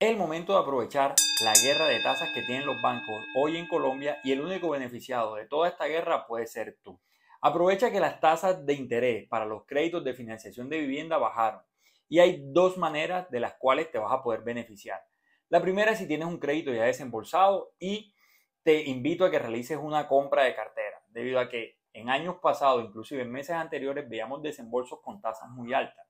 el momento de aprovechar la guerra de tasas que tienen los bancos hoy en Colombia y el único beneficiado de toda esta guerra puede ser tú. Aprovecha que las tasas de interés para los créditos de financiación de vivienda bajaron y hay dos maneras de las cuales te vas a poder beneficiar. La primera es si tienes un crédito ya desembolsado y te invito a que realices una compra de cartera, debido a que en años pasados, inclusive en meses anteriores, veíamos desembolsos con tasas muy altas.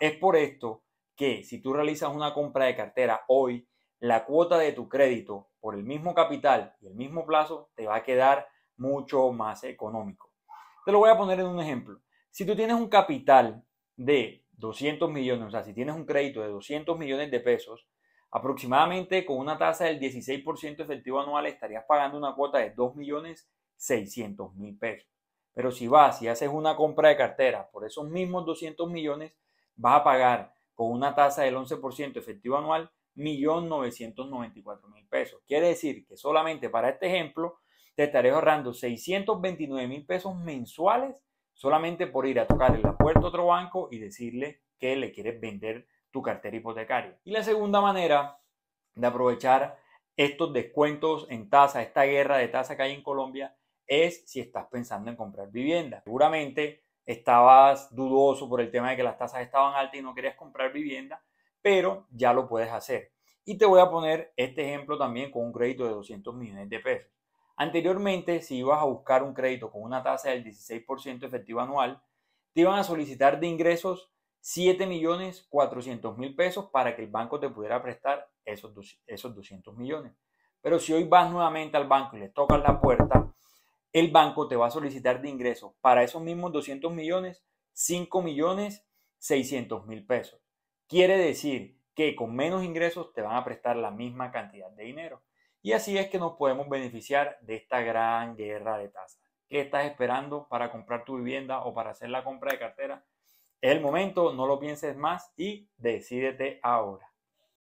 Es por esto que si tú realizas una compra de cartera hoy, la cuota de tu crédito por el mismo capital y el mismo plazo te va a quedar mucho más económico. Te lo voy a poner en un ejemplo. Si tú tienes un capital de 200 millones, o sea, si tienes un crédito de 200 millones de pesos, aproximadamente con una tasa del 16% efectivo anual estarías pagando una cuota de 2.600.000 millones mil pesos. Pero si vas y haces una compra de cartera por esos mismos 200 millones, vas a pagar con una tasa del 11% efectivo anual, 1.994.000 pesos. Quiere decir que solamente para este ejemplo te estaré ahorrando 629.000 pesos mensuales solamente por ir a tocar la puerta a otro banco y decirle que le quieres vender tu cartera hipotecaria. Y la segunda manera de aprovechar estos descuentos en tasa, esta guerra de tasa que hay en Colombia, es si estás pensando en comprar vivienda. Seguramente estabas dudoso por el tema de que las tasas estaban altas y no querías comprar vivienda, pero ya lo puedes hacer. Y te voy a poner este ejemplo también con un crédito de 200 millones de pesos. Anteriormente, si ibas a buscar un crédito con una tasa del 16% efectivo anual, te iban a solicitar de ingresos 7 millones 400 mil pesos para que el banco te pudiera prestar esos, esos 200 millones. Pero si hoy vas nuevamente al banco y le tocas la puerta el banco te va a solicitar de ingresos para esos mismos 200 millones, 5 millones 600 mil pesos. Quiere decir que con menos ingresos te van a prestar la misma cantidad de dinero. Y así es que nos podemos beneficiar de esta gran guerra de tasas. ¿Qué estás esperando para comprar tu vivienda o para hacer la compra de cartera? Es el momento, no lo pienses más y decídete ahora.